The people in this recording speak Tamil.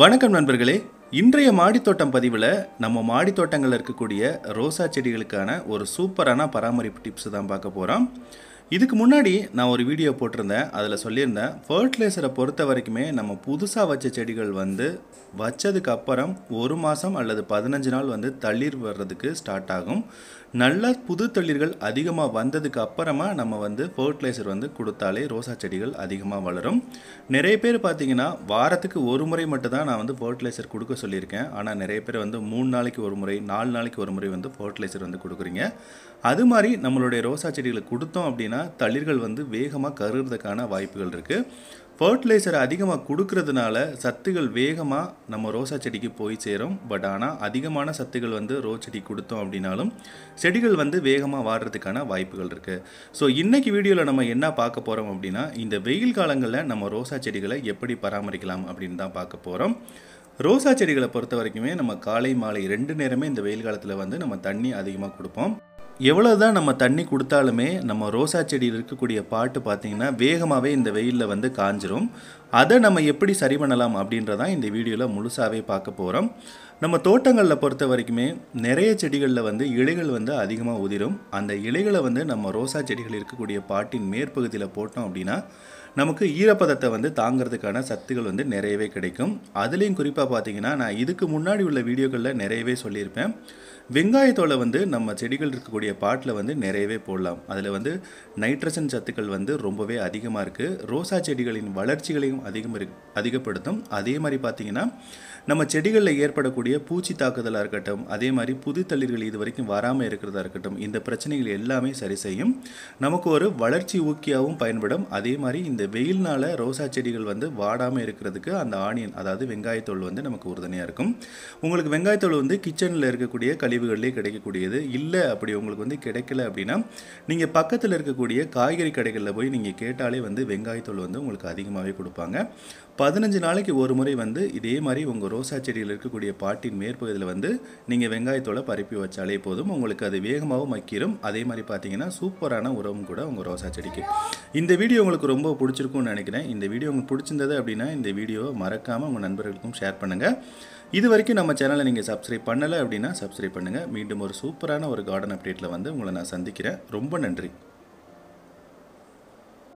வணக்கம் நண்பர்களே இன்றைய மாடித்தோட்டம் பதிவில் நம்ம மாடித்தோட்டங்களில் இருக்கக்கூடிய ரோசா செடிகளுக்கான ஒரு சூப்பரான பராமரிப்பு டிப்ஸ் தான் பார்க்க போகிறோம் இதுக்கு முன்னாடி நான் ஒரு வீடியோ போட்டிருந்தேன் அதில் சொல்லியிருந்தேன் ஃபர்டிலைசரை பொறுத்த வரைக்குமே நம்ம புதுசாக வச்ச செடிகள் வந்து வச்சதுக்கு அப்புறம் ஒரு மாதம் அல்லது பதினஞ்சு நாள் வந்து தளிர் வர்றதுக்கு ஸ்டார்ட் ஆகும் நல்ல புது தளிர்கள் அதிகமாக வந்ததுக்கு அப்புறமா நம்ம வந்து ஃபர்டிலைசர் வந்து கொடுத்தாலே ரோசா செடிகள் அதிகமாக வளரும் நிறைய பேர் பார்த்தீங்கன்னா வாரத்துக்கு ஒரு முறை மட்டும்தான் நான் வந்து ஃபர்டிலைசர் கொடுக்க சொல்லியிருக்கேன் ஆனால் நிறைய பேர் வந்து மூணு நாளைக்கு ஒரு முறை நாலு நாளைக்கு ஒரு முறை வந்து ஃபர்டிலைசர் வந்து கொடுக்குறீங்க அது மாதிரி நம்மளுடைய ரோசா செடிகளை கொடுத்தோம் அப்படின்னா பார்த்திங்கன்னா தளிர்கள் வந்து வேகமாக கருகிறதுக்கான வாய்ப்புகள் இருக்குது ஃபர்டிலைசர் அதிகமாக கொடுக்கறதுனால சத்துகள் வேகமாக நம்ம ரோசா செடிக்கு போய் சேரும் பட் ஆனால் அதிகமான சத்துகள் வந்து ரோ செடி கொடுத்தோம் அப்படின்னாலும் செடிகள் வந்து வேகமாக வாடுறதுக்கான வாய்ப்புகள் இருக்குது ஸோ இன்றைக்கி வீடியோவில் நம்ம என்ன பார்க்க போகிறோம் அப்படின்னா இந்த வெயில் காலங்களில் நம்ம ரோசா செடிகளை எப்படி பராமரிக்கலாம் அப்படின்னு தான் பார்க்க போகிறோம் ரோசா செடிகளை பொறுத்த வரைக்குமே நம்ம காலை மாலை ரெண்டு நேரமே இந்த வெயில் காலத்தில் வந்து நம்ம தண்ணி அதிகமாக கொடுப்போம் எவ்வளோ தான் நம்ம தண்ணி கொடுத்தாலுமே நம்ம ரோசா செடியில் இருக்கக்கூடிய பாட்டு பார்த்திங்கன்னா வேகமாகவே இந்த வெயிலில் வந்து காஞ்சிரும் அதை நம்ம எப்படி சரி பண்ணலாம் அப்படின்றதான் இந்த வீடியோவில் முழுசாகவே பார்க்க போகிறோம் நம்ம தோட்டங்களில் பொறுத்த வரைக்குமே நிறைய செடிகளில் வந்து இலைகள் வந்து அதிகமாக உதிரும் அந்த இலைகளை வந்து நம்ம ரோசா செடிகள் இருக்கக்கூடிய பாட்டின் மேற்பகுதியில் போட்டோம் அப்படின்னா நமக்கு ஈரப்பதத்தை வந்து தாங்கிறதுக்கான சத்துகள் வந்து நிறையவே கிடைக்கும் அதுலேயும் குறிப்பாக பார்த்தீங்கன்னா நான் இதுக்கு முன்னாடி உள்ள வீடியோக்களில் நிறையவே சொல்லியிருப்பேன் வெங்காயத்தோலை வந்து நம்ம செடிகள் இருக்கக்கூடிய பாட்டில் வந்து நிறையவே போடலாம் அதில் வந்து நைட்ரஜன் சத்துக்கள் வந்து ரொம்பவே அதிகமாக இருக்குது ரோசா செடிகளின் வளர்ச்சிகளையும் அதிகம் அதிகப்படுத்தும் அதே மாதிரி பார்த்திங்கன்னா நம்ம செடிகளில் ஏற்படக்கூடிய இருக்கக்கூடிய பூச்சி தாக்குதலாக இருக்கட்டும் அதே மாதிரி புது தளிர்கள் இது வரைக்கும் வராமல் இருக்கிறதா இருக்கட்டும் இந்த பிரச்சனைகள் எல்லாமே சரி செய்யும் நமக்கு ஒரு வளர்ச்சி ஊக்கியாகவும் பயன்படும் அதே மாதிரி இந்த வெயில்னால் ரோசா செடிகள் வந்து வாடாமல் இருக்கிறதுக்கு அந்த ஆனியன் அதாவது வெங்காயத்தோல் வந்து நமக்கு உறுதுணையாக இருக்கும் உங்களுக்கு வெங்காயத்தோல் வந்து கிச்சனில் இருக்கக்கூடிய கழிவுகள்லேயே கிடைக்கக்கூடியது இல்லை அப்படி உங்களுக்கு வந்து கிடைக்கல அப்படின்னா நீங்கள் பக்கத்தில் இருக்கக்கூடிய காய்கறி கடைகளில் போய் நீங்கள் கேட்டாலே வந்து வெங்காயத்தோல் வந்து உங்களுக்கு அதிகமாகவே கொடுப்பாங்க பதினஞ்சு நாளைக்கு ஒரு முறை வந்து இதே மாதிரி உங்கள் ரோசா செடியில் இருக்கக்கூடிய பாட்டு பாட்டின் மேற்பகுதியில் வந்து நீங்கள் வெங்காயத்தோலை பரப்பி வச்சாலே போதும் உங்களுக்கு அது வேகமாகவும் மக்கிரும் அதே மாதிரி பார்த்தீங்கன்னா சூப்பரான உறவும் கூட உங்கள் ரோசா செடிக்கு இந்த வீடியோ உங்களுக்கு ரொம்ப பிடிச்சிருக்கும்னு நினைக்கிறேன் இந்த வீடியோ உங்களுக்கு பிடிச்சிருந்தது அப்படின்னா இந்த வீடியோவை மறக்காமல் உங்கள் நண்பர்களுக்கும் ஷேர் பண்ணுங்கள் இது வரைக்கும் நம்ம சேனலை நீங்கள் சப்ஸ்கிரைப் பண்ணலை அப்படின்னா சப்ஸ்கிரைப் பண்ணுங்கள் மீண்டும் ஒரு சூப்பரான ஒரு கார்டன் அப்டேட்டில் வந்து உங்களை நான் சந்திக்கிறேன் ரொம்ப நன்றி